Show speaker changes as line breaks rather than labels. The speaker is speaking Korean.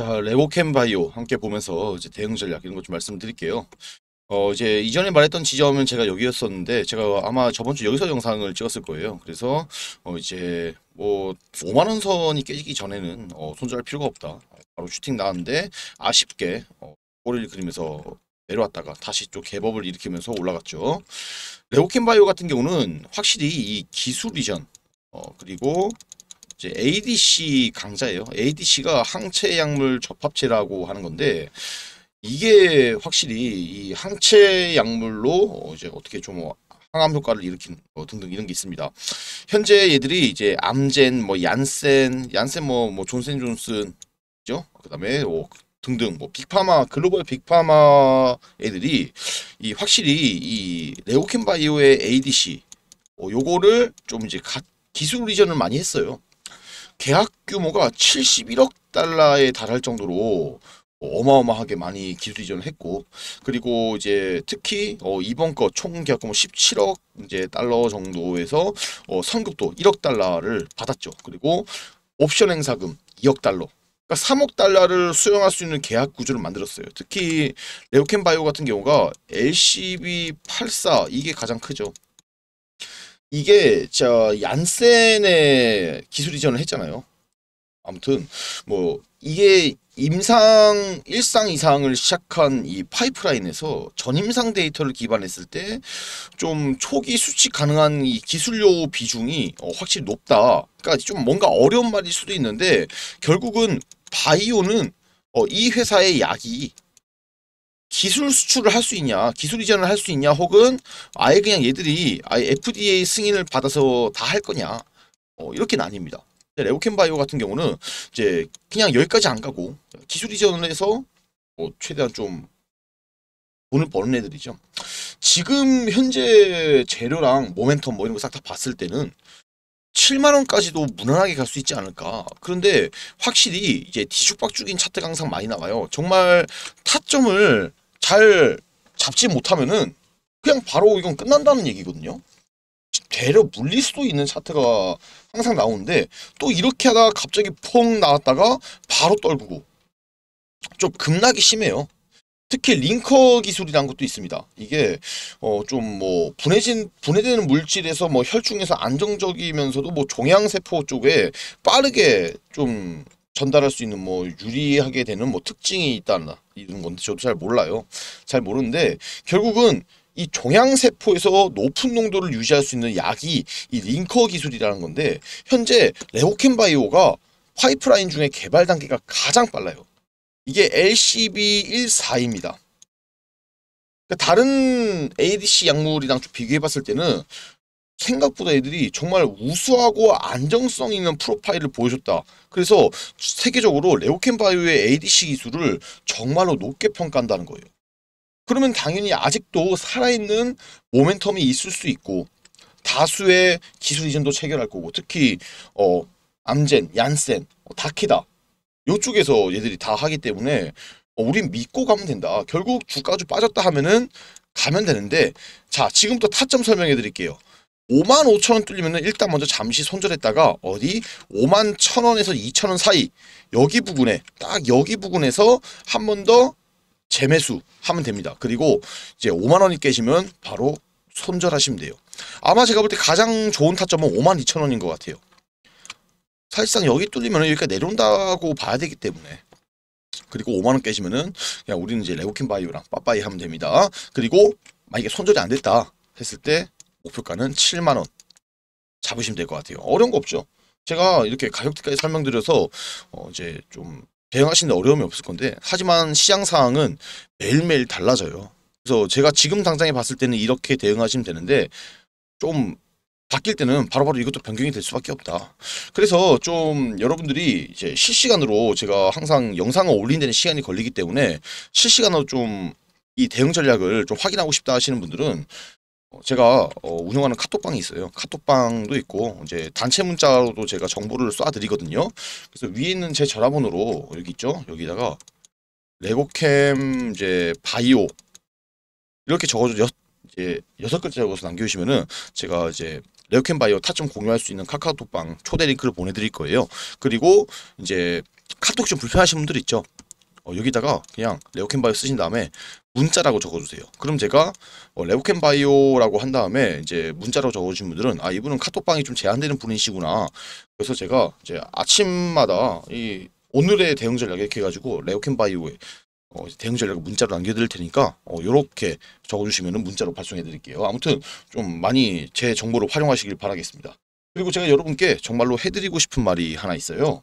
자 레고캠 바이오 함께 보면서 이제 대응 전략 이런 것 좀 말씀드릴게요. 어 이제 이전에 말했던 지점은 제가 여기였었는데 제가 아마 저번 주 여기서 영상을 찍었을 거예요. 그래서 어 이제 뭐 5만 원 선이 깨지기 전에는 어 손절할 필요가 없다. 바로 슈팅 나왔는데 아쉽게 어, 꼬리를 그리면서 내려왔다가 다시 또 개법을 일으키면서 올라갔죠. 레고캠 바이오 같은 경우는 확실히 이 기술 이전 어, 그리고 이제 ADC 강자예요. ADC가 항체 약물 접합체라고 하는 건데 이게 확실히 이 항체 약물로 이제 어떻게 좀 뭐 항암 효과를 일으키는 뭐 등등 이런 게 있습니다. 현재 얘들이 이제 암젠, 뭐 얀센, 얀센 뭐, 뭐 존센 존슨, 그죠? 그 다음에 뭐 등등 뭐 빅파마 글로벌 빅파마 애들이 이 확실히 이 레오켄 바이오의 ADC 어, 뭐 요거를 좀 이제 가, 기술 리전을 많이 했어요. 계약 규모가 71억 달러에 달할 정도로 어마어마하게 많이 기술 이전을 했고 그리고 이제 특히 어 이번 거 총 계약 규모 17억 이제 달러 정도에서 어 상급도 1억 달러를 받았죠. 그리고 옵션 행사금 2억 달러 그러니까 3억 달러를 수용할 수 있는 계약 구조를 만들었어요. 특히 레오켄 바이오 같은 경우가 LCB 84 이게 가장 크죠. 이게 저 얀센의 기술 이전을 했잖아요. 아무튼 뭐 이게 임상 1상 이상을 시작한 이 파이프라인에서 전임상 데이터를 기반했을 때 좀 초기 수치 가능한 이 기술료 비중이 어, 확실히 높다. 그러니까 좀 뭔가 어려운 말일 수도 있는데 결국은 바이오는 어, 이 회사의 약이 기술 수출을 할 수 있냐, 기술 이전을 할 수 있냐, 혹은 아예 그냥 얘들이 아예 FDA 승인을 받아서 다 할 거냐, 어, 이렇게 나뉩니다. 레오캠 바이오 같은 경우는 이제 그냥 여기까지 안 가고 기술 이전을 해서 뭐 최대한 좀 돈을 버는 애들이죠. 지금 현재 재료랑 모멘텀 뭐 이런 거 싹 다 봤을 때는 7만 원까지도 무난하게 갈 수 있지 않을까. 그런데 확실히 이제 뒤죽박죽인 차트가 항상 많이 나와요. 정말 타점을 잘 잡지 못하면은 그냥 바로 이건 끝난다는 얘기거든요. 되려 물릴 수도 있는 차트가 항상 나오는데 또 이렇게 하다 가 갑자기 펑 나왔다가 바로 떨구고 좀 급락이 심해요. 특히 링커 기술이란 것도 있습니다. 이게 어좀뭐 분해진 분해되는 물질에서 뭐 혈중에서 안정적이면서도 뭐 종양세포 쪽에 빠르게 좀 전달할 수 있는 뭐 유리하게 되는 뭐 특징이 있다나 이런 건데 저도 잘 몰라요. 잘 모르는데 결국은 이 종양세포에서 높은 농도를 유지할 수 있는 약이 이 링커 기술이라는 건데 현재 레오켄 바이오가 파이프라인 중에 개발 단계가 가장 빨라요. 이게 LCB14입니다. 그 다른 ADC 약물이랑 비교해봤을 때는 생각보다 애들이 정말 우수하고 안정성 있는 프로파일을 보여줬다. 그래서 세계적으로 레오캔바이오의 ADC 기술을 정말로 높게 평가한다는 거예요. 그러면 당연히 아직도 살아있는 모멘텀이 있을 수 있고 다수의 기술 이전도 체결할 거고 특히 어 암젠, 얀센, 뭐 다키다 이쪽에서 얘들이 다 하기 때문에 어, 우린 믿고 가면 된다. 결국 주가 주 빠졌다 하면은 가면 되는데 자 지금부터 타점 설명해 드릴게요. 5만 5천 원뚫리면 일단 먼저 잠시 손절했다가 어디 5만 1천 원에서 2천 원 사이 여기 부분에딱 여기 부분에서한 번 더 재매수 하면 됩니다. 그리고 이제 5만 원이 깨시면 바로 손절하시면 돼요. 아마 제가 볼 때 가장 좋은 타점은 5만 2천 원인 것 같아요. 사실상 여기 뚫리면 여기까 내려온다고 봐야 되기 때문에 그리고 5만원 깨시면은 그냥 우리는 이제 레고킨 바이오랑 빠빠이 하면 됩니다. 그리고 만약에 손절이 안 됐다 했을 때 목표가는 7만원 잡으시면 될 것 같아요. 어려운 거 없죠. 제가 이렇게 가격대까지 설명드려서 어 이제 좀 대응하시는데 어려움이 없을 건데 하지만 시장 상황은 매일매일 달라져요. 그래서 제가 지금 당장에 봤을 때는 이렇게 대응하시면 되는데 좀 바뀔 때는 바로바로 바로 이것도 변경이 될 수밖에 없다. 그래서 좀 여러분들이 이제 실시간으로 제가 항상 영상을 올린 데는 시간이 걸리기 때문에 실시간으로 좀 이 대응 전략을 좀 확인하고 싶다 하시는 분들은 어, 제가 어, 운영하는 카톡방이 있어요. 카톡방도 있고 이제 단체 문자로도 제가 정보를 쏴드리거든요. 그래서 위에 있는 제 전화번호로 여기 있죠. 여기다가 레고캠 이제 바이오 이렇게 적어줘 이제 여섯 글자 적어서 남겨주시면은 제가 이제 레오캠 바이오 타점 공유할 수 있는 카카오톡방 초대 링크를 보내드릴 거예요. 그리고 이제 카톡 좀 불편하신 분들 있죠. 어, 여기다가 그냥 레오캠 바이오 쓰신 다음에 문자라고 적어주세요. 그럼 제가 어, 레오캠 바이오라고 한 다음에 이제 문자로 적어주신 분들은 아 이분은 카톡방이 좀 제한되는 분이시구나. 그래서 제가 이제 아침마다 이 오늘의 대응 전략 이렇게 해가지고 레오캠 바이오에 어, 대응 전략을 문자로 남겨드릴 테니까 이렇게 어, 적어주시면 문자로 발송해드릴게요. 아무튼 좀 많이 제 정보를 활용하시길 바라겠습니다. 그리고 제가 여러분께 정말로 해드리고 싶은 말이 하나 있어요.